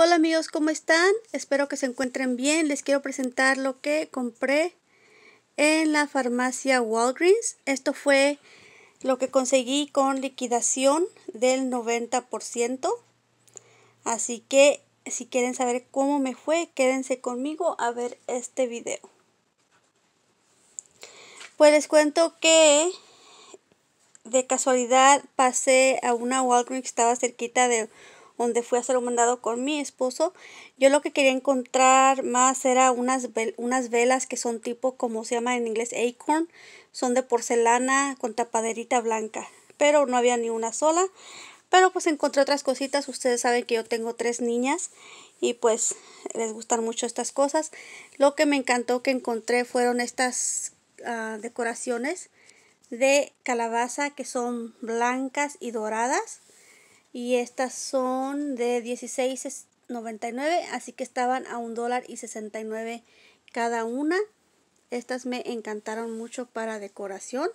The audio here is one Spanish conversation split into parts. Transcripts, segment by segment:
Hola amigos, ¿cómo están? Espero que se encuentren bien. Les quiero presentar lo que compré en la farmacia Walgreens. Esto fue lo que conseguí con liquidación del 90%. Así que si quieren saber cómo me fue, quédense conmigo a ver este video. Pues les cuento que de casualidad pasé a una Walgreens que estaba cerquita de donde fui a hacer un mandado con mi esposo. Yo lo que quería encontrar más era unas, unas velas que son tipo, como se llama en inglés, acorn. Son de porcelana con tapaderita blanca, pero no había ni una sola. Pero pues encontré otras cositas. Ustedes saben que yo tengo tres niñas y pues les gustan mucho estas cosas. Lo que me encantó que encontré fueron estas ah, decoraciones de calabaza que son blancas y doradas y estas son de 16.99, así que estaban a un dólar y cada una. Estas me encantaron mucho para decoración.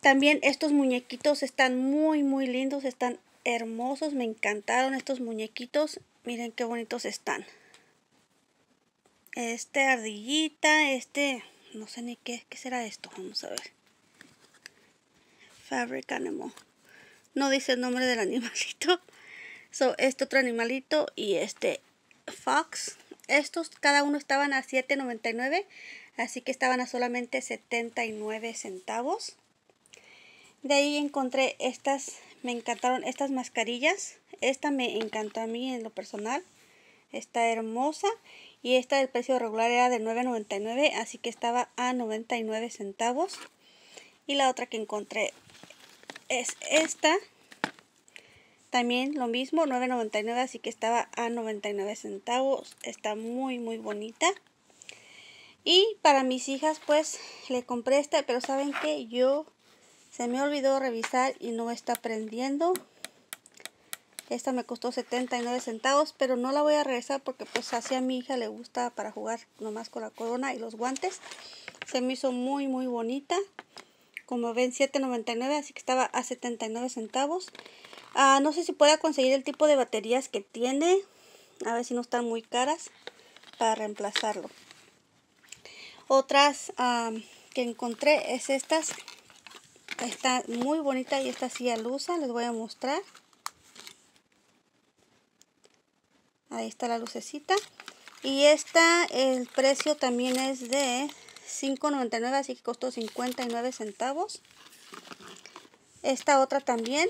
También estos muñequitos están muy muy lindos, están hermosos, me encantaron estos muñequitos. Miren qué bonitos están. Este ardillita, este, no sé ni qué, qué será esto, vamos a ver. Fabric Animal no dice el nombre del animalito. So, este otro animalito y este Fox. Estos cada uno estaban a 7.99, así que estaban a solamente 79 centavos. De ahí encontré estas, me encantaron estas mascarillas. Esta me encantó a mí en lo personal. Está hermosa y esta del precio regular era de 9.99, así que estaba a 99 centavos. Y la otra que encontré es esta. También lo mismo, 9.99, así que estaba a 99 centavos. Está muy, muy bonita. Y para mis hijas, pues, le compré esta, pero ¿saben que Yo se me olvidó revisar y no está prendiendo. Esta me costó 79 centavos, pero no la voy a regresar porque pues así a mi hija le gusta para jugar nomás con la corona y los guantes. Se me hizo muy muy bonita como ven 7.99 así que estaba a 79 centavos ah, no sé si pueda conseguir el tipo de baterías que tiene a ver si no están muy caras para reemplazarlo otras que encontré es estas está muy bonita y esta sí luz. les voy a mostrar ahí está la lucecita y esta el precio también es de 5.99, así que costó 59 centavos. Esta otra también.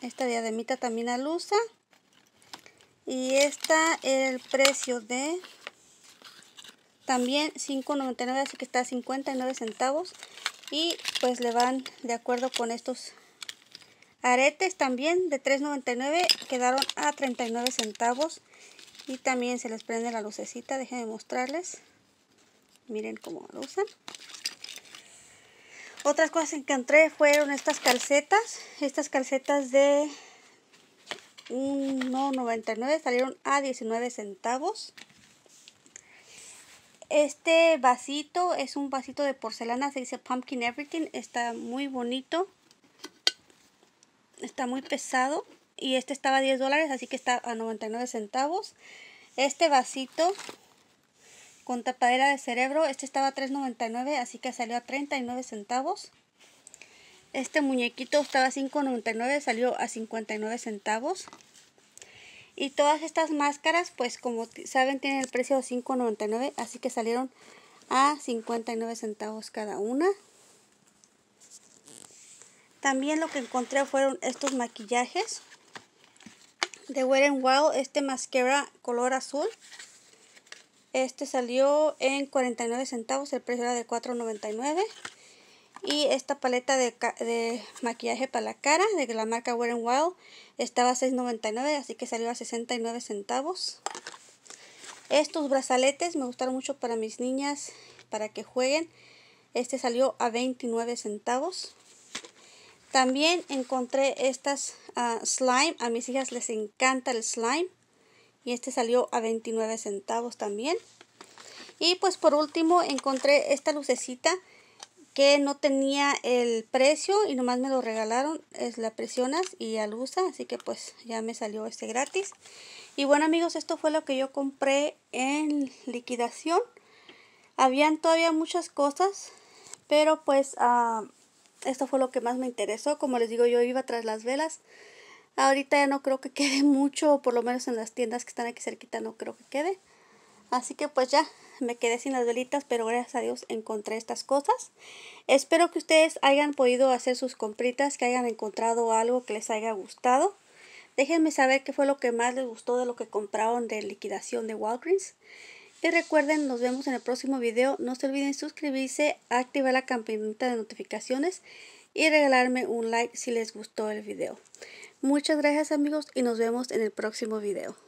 Esta diademita también alusa. Y esta el precio de también 5.99, así que está a 59 centavos. Y pues le van de acuerdo con estos aretes también de 3.99, quedaron a 39 centavos y también se les prende la lucecita déjenme mostrarles miren cómo lo usan otras cosas que encontré fueron estas calcetas estas calcetas de 1.99 salieron a 19 centavos este vasito es un vasito de porcelana, se dice Pumpkin Everything, está muy bonito, está muy pesado y este estaba a 10 dólares, así que está a 99 centavos. Este vasito con tapadera de cerebro, este estaba a 3.99, así que salió a 39 centavos. Este muñequito estaba a 5.99, salió a 59 centavos. Y todas estas máscaras, pues como saben, tienen el precio de 5.99, así que salieron a 59 centavos cada una. También lo que encontré fueron estos maquillajes de Wet n Wild, este mascara color azul. Este salió en 49 centavos, el precio era de $4.99. Y esta paleta de, maquillaje para la cara de la marca Wet n Wild estaba a $6.99, así que salió a 69 centavos. Estos brazaletes me gustaron mucho para mis niñas, para que jueguen. Este salió a 29 centavos. También encontré estas ah, slime. A mis hijas les encanta el slime. Y este salió a 29 centavos también. Y pues por último encontré esta lucecita que no tenía el precio y nomás me lo regalaron. Es la presionas y al usa. Así que pues ya me salió este gratis. Y bueno amigos, esto fue lo que yo compré en liquidación. Habían todavía muchas cosas. Pero pues... Ah, esto fue lo que más me interesó. Como les digo, yo iba tras las velas. Ahorita ya no creo que quede mucho, por lo menos en las tiendas que están aquí cerquita no creo que quede. Así que pues ya me quedé sin las velitas, pero gracias a Dios encontré estas cosas. Espero que ustedes hayan podido hacer sus compritas, que hayan encontrado algo que les haya gustado. Déjenme saber qué fue lo que más les gustó de lo que compraron de liquidación de Walgreens. Y recuerden, nos vemos en el próximo video. No se olviden suscribirse, activar la campanita de notificaciones y regalarme un like si les gustó el video. Muchas gracias amigos y nos vemos en el próximo video.